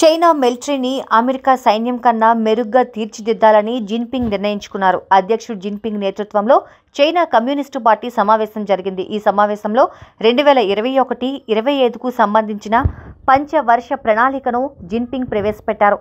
China మిలిటరీని America సైన్యం కన్నా మెరుగ్గా తీర్చిదిద్దాలని జిన్పింగ్ నిర్ణయించుకున్నారు అధ్యక్షుడు జిన్పింగ్ నేతృత్వంలో చైనా కమ్యూనిస్టు పార్టీ సమావేశం జరిగింది ఈ సమావేశంలో రెండు వేల ఇరవై ఒకటి ఇరవై ఐదుకు సంబంధించిన పంచవర్ష ప్రణాళికను జిన్పింగ్ ప్రవేశపెట్టారు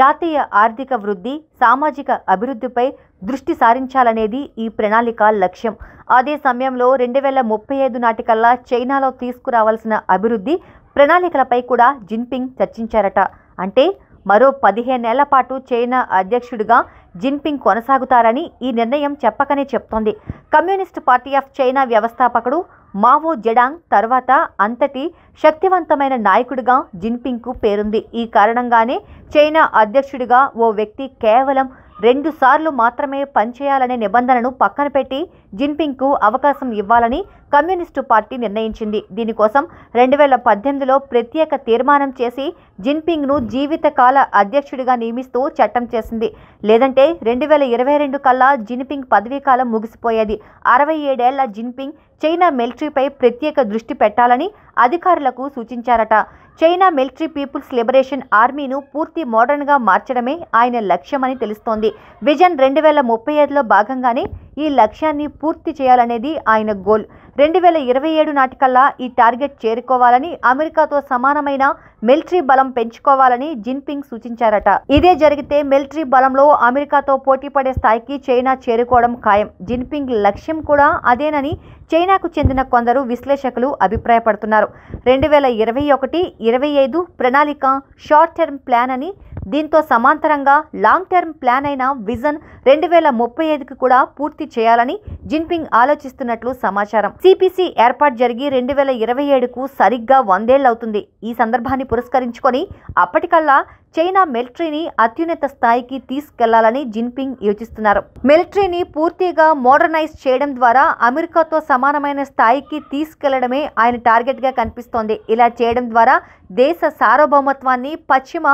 జాతీయ ఆర్థిక వృద్ధి సామాజిక అభివృద్ధిపై దృష్టి సారించాలనేది ఈ ప్రణాళిక లక్ష్యం అదే సమయంలో రెండు వేల ముప్పై ఐదు నాటికల్లా చైనాలో తీసుకురావాల్సిన అభివృద్ధి ప్రణాళికలపై కూడా జిన్పింగ్ చర్చించారట అంటే మరో పదిహేను నెలల పాటు చైనా అధ్యక్షుడిగా జిన్పింగ్ కొనసాగుతారని ఈ నిర్ణయం చెప్పకనే చెప్తోంది కమ్యూనిస్ట్ పార్టీ ఆఫ్ చైనా వ్యవస్థాపకుడు మావో జెడాంగ్ తర్వాత అంతటి శక్తివంతమైన నాయకుడిగా జిన్పింగ్కు పేరుంది ఈ కారణంగానే చైనా అధ్యక్షుడిగా ఓ వ్యక్తి కేవలం రెండు సార్లు మాత్రమే పనిచేయాలనే నిబంధనను పక్కన పెట్టి జిన్పింగ్కు అవకాశం ఇవ్వాలని కమ్యూనిస్టు పార్టీ నిర్ణయించింది దీనికోసం రెండు వేల పద్దెనిమిదిలో ప్రత్యేక తీర్మానం చేసి జిన్పింగ్ను జీవితకాల అధ్యక్షుడిగా నియమిస్తూ చట్టం చేసింది లేదంటే రెండు వేల ఇరవై రెండు కల్లా జిన్పింగ్ పదవీకాలం ముగిసిపోయేది అరవై ఏడేళ్ల జిన్పింగ్ చైనా మిలిటరీపై ప్రత్యేక దృష్టి పెట్టాలని అధికారులకు సూచించారట చైనా మిలిటరీ పీపుల్స్ లిబరేషన్ ఆర్మీను పూర్తి మోడర్న్గా మార్చడమే ఆయన లక్ష్యమని తెలుస్తోంది విజన్ రెండు వేల ముప్పై ఐదులో భాగంగానే ఈ లక్ష్యాన్ని పూర్తి చేయాలనేది ఆయన గోల్ రెండు వేల ఇరవై ఏడు నాటికల్లా ఈ టార్గెట్ చేరుకోవాలని అమెరికాతో సమానమైన మిలిటరీ బలం పెంచుకోవాలని జిన్పింగ్ సూచించారట ఇదే జరిగితే మిలిటరీ బలంలో అమెరికాతో పోటీపడే స్థాయికి చైనా చేరుకోవడం ఖాయం జిన్పింగ్ లక్ష్యం కూడా అదేనని చైనాకు చెందిన కొందరు విశ్లేషకులు అభిప్రాయపడుతున్నారు రెండు వేల ఇరవై ఒకటి ఇరవై ఐదు ప్రణాళిక షార్ట్ టర్మ్ ప్లాన్ అని దీంతో సమాంతరంగా లాంగ్ టర్మ్ ప్లాన్ అయిన విజన్ రెండు వేల ముప్పై ఐదుకు కూడా పూర్తి చేయాలని జిన్పింగ్ ఆలోచిస్తున్నట్లు సమాచారం సిపిసి ఏర్పాటు జరిగి రెండు వేల ఇరవై ఏడుకు సరిగ్గా వందేళ్లవుతుంది ఈ సందర్భాన్ని పురస్కరించుకొని అప్పటికల్లా చైనా మిలిటరీని అత్యున్నత స్థాయికి తీసుకెళ్లాలని జిన్పింగ్ యోచిస్తున్నారు మిలిటరీని పూర్తిగా మోడర్నైజ్ చేయడం ద్వారా అమెరికాతో సమానమైన స్థాయికి తీసుకెళ్లడమే ఆయన టార్గెట్గా కనిపిస్తోంది ఇలా చేయడం ద్వారా దేశ సార్వభౌమత్వాన్ని పశ్చిమ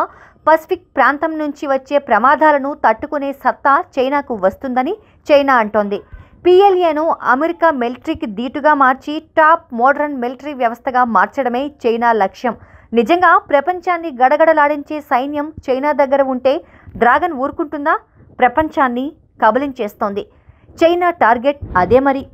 పసిఫిక్ ప్రాంతం నుంచి వచ్చే ప్రమాదాలను తట్టుకునే సత్తా చైనాకు వస్తుందని చైనా అంటోంది పిఎల్ఏను అమెరికా మిలిటరీకి ధీటుగా మార్చి టాప్ మోడర్న్ మిలిటరీ వ్యవస్థగా మార్చడమే చైనా లక్ష్యం నిజంగా ప్రపంచాన్ని గడగడలాడించే సైన్యం చైనా దగ్గర ఉంటే డ్రాగన్ ఊరుకుంటుందా ప్రపంచాన్ని కబలించేస్తోంది చైనా టార్గెట్ అదే మరి